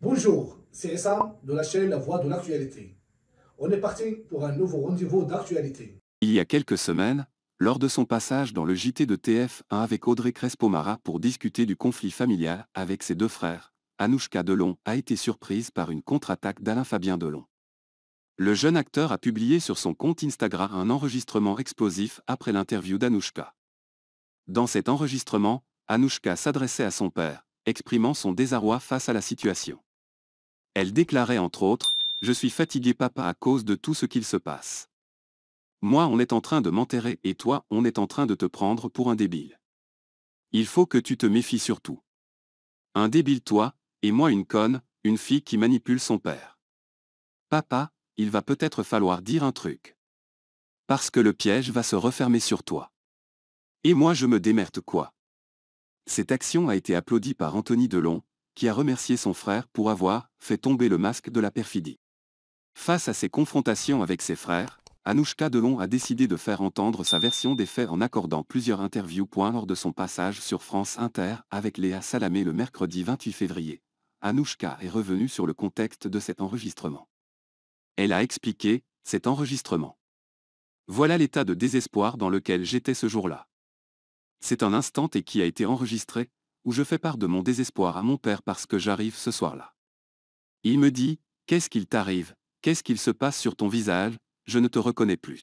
Bonjour, c'est Essam de la chaîne La Voix de l'actualité. On est parti pour un nouveau rendez-vous d'actualité. Il y a quelques semaines, lors de son passage dans le JT de TF1 avec Audrey Crespo-Mara pour discuter du conflit familial avec ses deux frères, Anouchka Delon a été surprise par une contre-attaque d'Alain-Fabien Delon. Le jeune acteur a publié sur son compte Instagram un enregistrement explosif après l'interview d'Anouchka. Dans cet enregistrement, Anouchka s'adressait à son père, exprimant son désarroi face à la situation. Elle déclarait entre autres « Je suis fatigué papa à cause de tout ce qu'il se passe. Moi on est en train de m'enterrer et toi on est en train de te prendre pour un débile. Il faut que tu te méfies surtout. Un débile toi, et moi une conne, une fille qui manipule son père. Papa, il va peut-être falloir dire un truc. Parce que le piège va se refermer sur toi. Et moi je me démerde quoi. Cette action a été applaudie par Anthony Delon, qui a remercié son frère pour avoir fait tomber le masque de la perfidie. Face à ses confrontations avec ses frères, Anouchka Delon a décidé de faire entendre sa version des faits en accordant plusieurs interviews. lors de son passage sur France Inter avec Léa Salamé le mercredi 28 février. Anouchka est revenue sur le contexte de cet enregistrement. Elle a expliqué cet enregistrement. Voilà l'état de désespoir dans lequel j'étais ce jour-là. C'est un instant et qui a été enregistré, où je fais part de mon désespoir à mon père parce que j'arrive ce soir-là. Il me dit, Qu'est-ce qu'il t'arrive Qu'est-ce qu'il se passe sur ton visage Je ne te reconnais plus.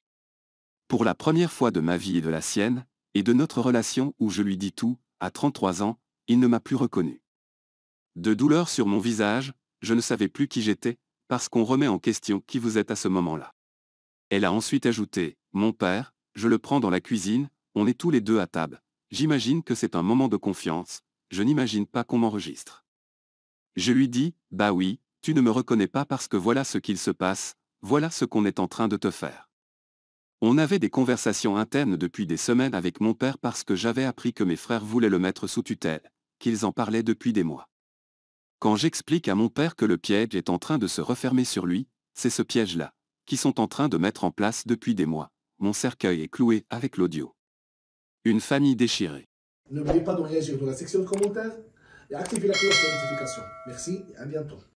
Pour la première fois de ma vie et de la sienne, et de notre relation où je lui dis tout, à 33 ans, il ne m'a plus reconnu. De douleur sur mon visage, je ne savais plus qui j'étais, parce qu'on remet en question qui vous êtes à ce moment-là. Elle a ensuite ajouté, Mon père, je le prends dans la cuisine, on est tous les deux à table. J'imagine que c'est un moment de confiance, je n'imagine pas qu'on m'enregistre. Je lui dis, bah oui, tu ne me reconnais pas parce que voilà ce qu'il se passe, voilà ce qu'on est en train de te faire. On avait des conversations internes depuis des semaines avec mon père parce que j'avais appris que mes frères voulaient le mettre sous tutelle, qu'ils en parlaient depuis des mois. Quand j'explique à mon père que le piège est en train de se refermer sur lui, c'est ce piège-là, qui sont en train de mettre en place depuis des mois, mon cercueil est cloué avec l'audio. Une famille déchirée. N'oubliez pas de réagir dans la section de commentaires et activez la cloche de notification. Merci et à bientôt.